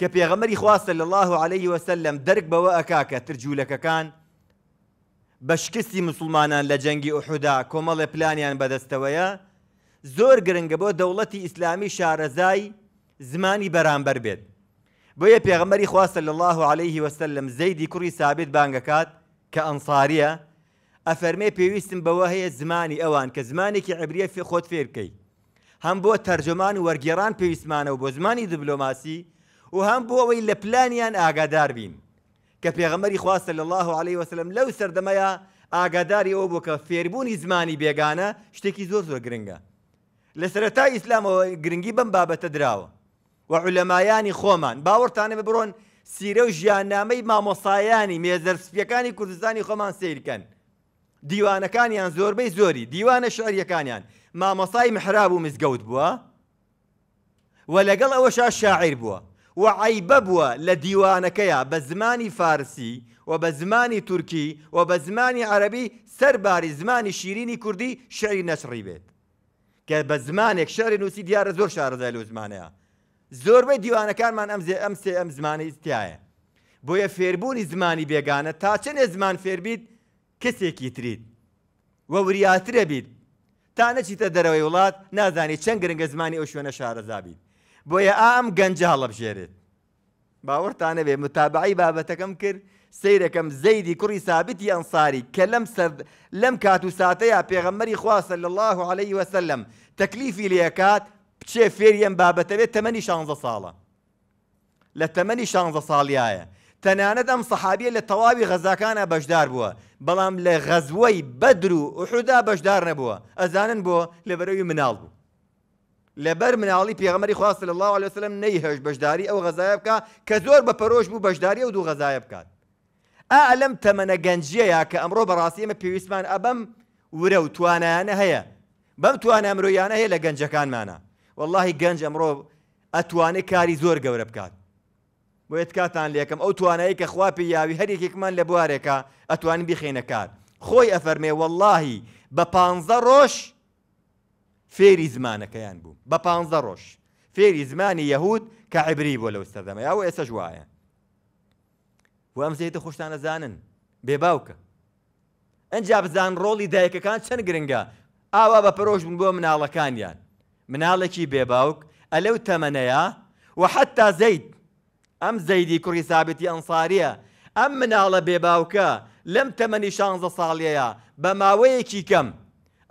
کە پێغەمەری خواستە لە الله عليه وسلم دەرک بەوە ئەکاکە ترجوولەکەکان بە شکستی مسلمانان لە جەنگی ئوحدا کۆمەڵێ پلانیان بەدەستەوەیە زۆر گرنگە بۆ دەوڵەتی ئیسلامی شارەزای زمانی بەرامبەر بێت بۆیە پێغەمەری خواستە لە الله عليه وسلم زەیدی کوڕی سابت بانگەکات کە ئەنساریە ئەفەرمێ پێویستم بەوە هەیە زمانی ئەوان کە زمانێکی عبریە فێ خۆت فێرکەی هەم بۆ تەرجمان و وەرگێران پێویستمانە و بۆ زمانی دیبلۆماسی و هەم بۆ ئەوەی لە پلانیان ئاگادار بین کە پێغەمەری خواستە لە الله عليه وسلم لەو سەردەمەیە ئاگاداری ئەو بووکە فێربوونی زمانی بێگانە شتێکی زۆر زۆر گرنگە لە سەرەتا ئیسلامەوە گرنگی بەم بابەتە دراوە وعلەمایانی خۆمان باوەڕتانە ببڕۆن سیرە و ژیاننامەی مامۆسایانی مێزەرسپیەکانی کوردستانی خۆمان سیرکەن دیوانەکانیان زۆربەی زۆری دیوانە شعریەکانیان مامۆسای محراب و مزگەوت بووە و لەگەڵ ئەوەشا شاعیر بووە و عیبە بووە لە دیوانەکەیە بە زمانی فارسی و بە زمانی تورکی و بە زمانی عەربی سەرباری زمانی شیرینی کوردی شعری نەشڕی بێت کە بە زمانێک شعری نووسی دیارە زۆر شارەزای لە زمانەیە زۆربەی دیوانەکانمان ئەم ئەم سێ ئەم زمانی ئستایە بۆیە فێربوونی زمانی بێگانە تا چەندێ زمان فێربیت کەسێکی تریت وە وریاترە بیت تا نەچیتە دەرەوەی وڵات نازانی چەند گرنگە زمانی ئەو شوێنە شارەزابیت بۆیە ئام گەنج هەڵەبژێرێت باوەڕتانە بێ متابعی بابەتەکەم کرد سیرەکەم زەیدی کوڕی سابتی ئەنساری کە لەم لەم کات و ساتەیە پێغەمەری خواسە لە الله عليه وسلم تەکلیفی لەکات بچێ فێریەم بابەتە بێت تەمەنی شانزە ساڵە لە تەمەنی شانزە ساڵیایە تەنانەت ئەم سەحابیە لە تەواوی غەزاکانە بەشدار بووە بەڵام لە غەزوەی بەدر و ئوحودا بەشدار نەبووە ئەزانن بۆ لەبەرەوی مناڵ بوو لەبەر مناڵی پێغمەری خواست لە الله عليهسلم نەیهێش بەشداری ئەو غەزایە بکە کە زۆر بە پەرۆژ بوو بەشداری و دوو غەزایە بکات ئا ئەلم تەمەنە گەنجەیە کە ئەمڕۆ بەڕاستی ئمە پێویستمان ئەبەم ورە و توانایانە هەیە بەم توانە ئەمرۆیانە هەیە لە گەنجەکانمانە واللهی گەنج ئەمڕۆ ئەتوانێت کاری زۆر گەورە بکات بۆیت کاتان لێکم ئەو توانایی کە خواپی یاوی هەرێکێکمان لە بوارێکە ئەتوانین بخێنە کار خۆی ئەفەرمێ واللهی بە پانزە ڕۆژ فێری زمانەکەیان بوو بە پ ڕۆژ فێری زمانی یەهود کە عیبری بۆ لەو سەردەمە ئەو ئێسە ژواایە و ئەم زێتە خۆشتانە زانن بێباوکە ئەنج بزان ڕۆڵی دایکەکان چەند گرنگە ئاوا بە پەرۆژ بوون بۆ مناڵەکانیان مناڵێکی بێباوک ئەلەو تەمەنەیە و حتا زەید ئەم زەیدی کوڕی سابتی ئەنساریە ئەم مناڵە بێباوکە لەم تەمەنی شانزە ساڵیەیە بە ماوەیەکی کەم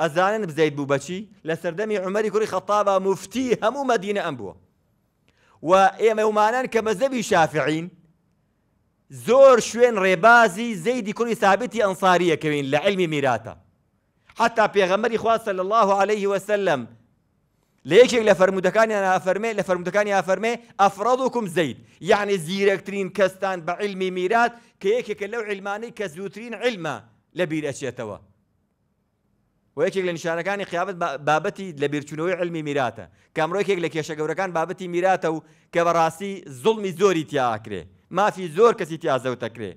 ئەزانن بزيد بوو بەچی لە سەردەمی عمەری کوڕی خەتابە مفتی هەموو مەدینە ئەم بووە و ئێمە ومانان کە مەزەبی شافعین زۆر شوێن ڕێبازی زەیدی کوری ثابتی ئەنساریەکەوین لە علمی میراتە حتا پێغەمەری خواستە لە الله عليه وسلم لە یەکێک لە فەرمودەکانیان ئافەرمێ لە فەرمودەکانی ئافەرمێ ئەفرادوکم زەید یعنی يعني زیرەکترین کەستان بە علمی میرات کە یەکێکە لەو علمانەی کە زووترین علمە لە بیرەچێتەوە و یەکێک لە نیشانەکانی قیابەت بابەتی لە بیرچونەوەی علمی میراتە کامڕۆکێک لە کێشە گەورەکان بابەتی میراتە و کە بەڕاستی زڵمی زۆری تیاکرێ مافی زۆر کەسی تیازەوتەکرێ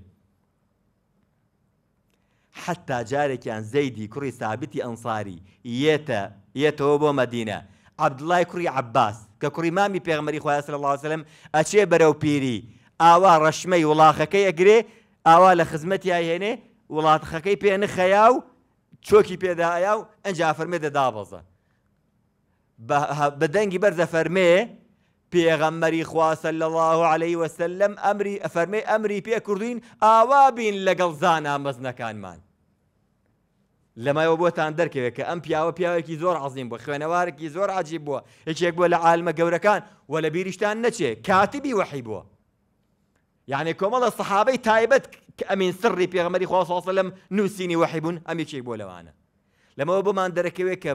حتا جارێکیان زەیدی کوڕی سابتی ئەنساری یێتە یێتەوە بۆ مەدینە عبدڵای کوڕی عباس کە کوڕی مامی پێغمەری خۆیان سل اللهسلم ئەچێ بەرەو پیری ئاوا ڕەشمەی وڵاخەکەی ئەگرێ ئاوا لە خزمەتی هێنێ وڵاتخەکەی پێ نخەیا و چۆکی پێدایا و ئەنج فەرمێدە دابەزە بە دەنگی بەرزە فەرمێ پێغەممەری خواسە لە الله عليهەی وسلم ئەمری ئەفەرمێ ئەمری پێ کوردین ئاوا بین لەگەڵ زانا مەزنەکانمان لەمایەوە بۆتان دەرکەوێت کە ئەم پیاوە پیاوێکی زۆر عزییم بووە خوێنەوارێکی زۆر عجیب بووە یەکێک بووە لە عالمە گەورەکان وە لە بیریشتان نەچێ کاتیبی وەحی بووە یعنی کۆمەڵە سەحابەی تایبەت کە ئەمین سڕی پێغمەری خواسەڵم نووسینی وەحیبوون ئەمیچێک بۆ لەوانە لەمەوە بمان دەرەکەوێت کە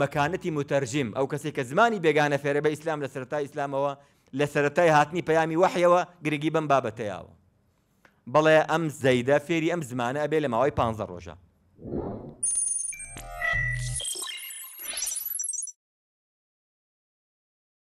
مەکانەتی متەرژیم ئەو کەسێک کە زمانی بێگانە فێرە بە ئیسلام لە سەرای ئیسلامەوە لە سەتای هاتنی پەیامی وحیەوە گرنگی بەم بابەتەیاوە بەڵێ ئەم زەیدە فێری ئەم زمانە ئەبێ لە ماوەی 15 ڕۆژە